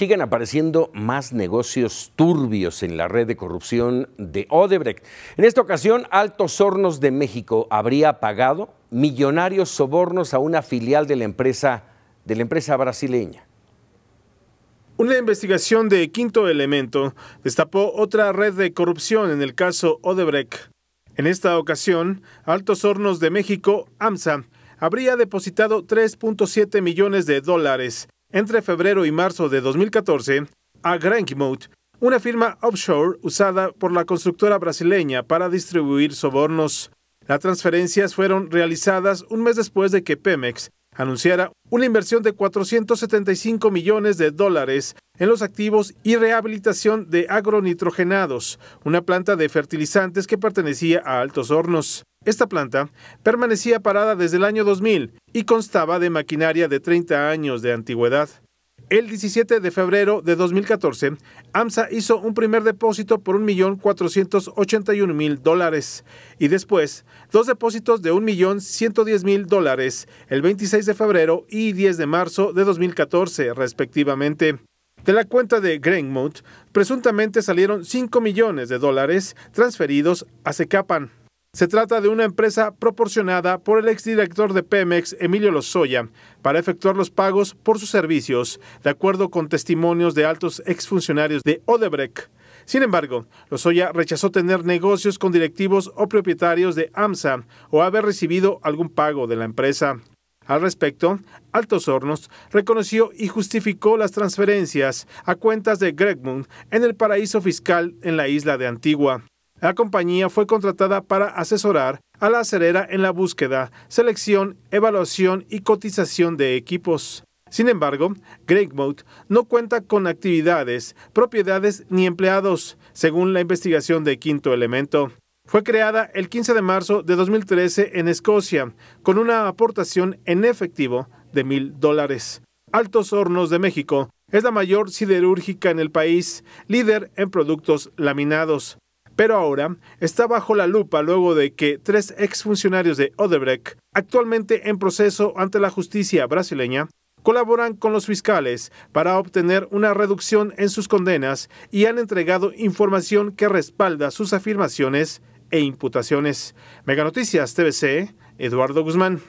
siguen apareciendo más negocios turbios en la red de corrupción de Odebrecht. En esta ocasión, Altos Hornos de México habría pagado millonarios sobornos a una filial de la empresa, de la empresa brasileña. Una investigación de quinto elemento destapó otra red de corrupción en el caso Odebrecht. En esta ocasión, Altos Hornos de México, AMSA, habría depositado 3.7 millones de dólares entre febrero y marzo de 2014 a Grenkemoot, una firma offshore usada por la constructora brasileña para distribuir sobornos. Las transferencias fueron realizadas un mes después de que Pemex anunciara una inversión de 475 millones de dólares en los activos y rehabilitación de agronitrogenados, una planta de fertilizantes que pertenecía a Altos Hornos. Esta planta permanecía parada desde el año 2000 y constaba de maquinaria de 30 años de antigüedad. El 17 de febrero de 2014, AMSA hizo un primer depósito por 1.481.000 dólares y después dos depósitos de 1.110.000 dólares el 26 de febrero y 10 de marzo de 2014, respectivamente. De la cuenta de Greenmount, presuntamente salieron 5 millones de dólares transferidos a Secapan. Se trata de una empresa proporcionada por el exdirector de Pemex, Emilio Lozoya, para efectuar los pagos por sus servicios, de acuerdo con testimonios de altos exfuncionarios de Odebrecht. Sin embargo, Lozoya rechazó tener negocios con directivos o propietarios de AMSA o haber recibido algún pago de la empresa. Al respecto, Altos Hornos reconoció y justificó las transferencias a cuentas de Gregmund en el paraíso fiscal en la isla de Antigua. La compañía fue contratada para asesorar a la acerera en la búsqueda, selección, evaluación y cotización de equipos. Sin embargo, Gregmund no cuenta con actividades, propiedades ni empleados, según la investigación de Quinto Elemento. Fue creada el 15 de marzo de 2013 en Escocia, con una aportación en efectivo de mil dólares. Altos Hornos de México es la mayor siderúrgica en el país, líder en productos laminados. Pero ahora está bajo la lupa luego de que tres exfuncionarios de Odebrecht, actualmente en proceso ante la justicia brasileña, colaboran con los fiscales para obtener una reducción en sus condenas y han entregado información que respalda sus afirmaciones e imputaciones. Mega Noticias TVC, Eduardo Guzmán.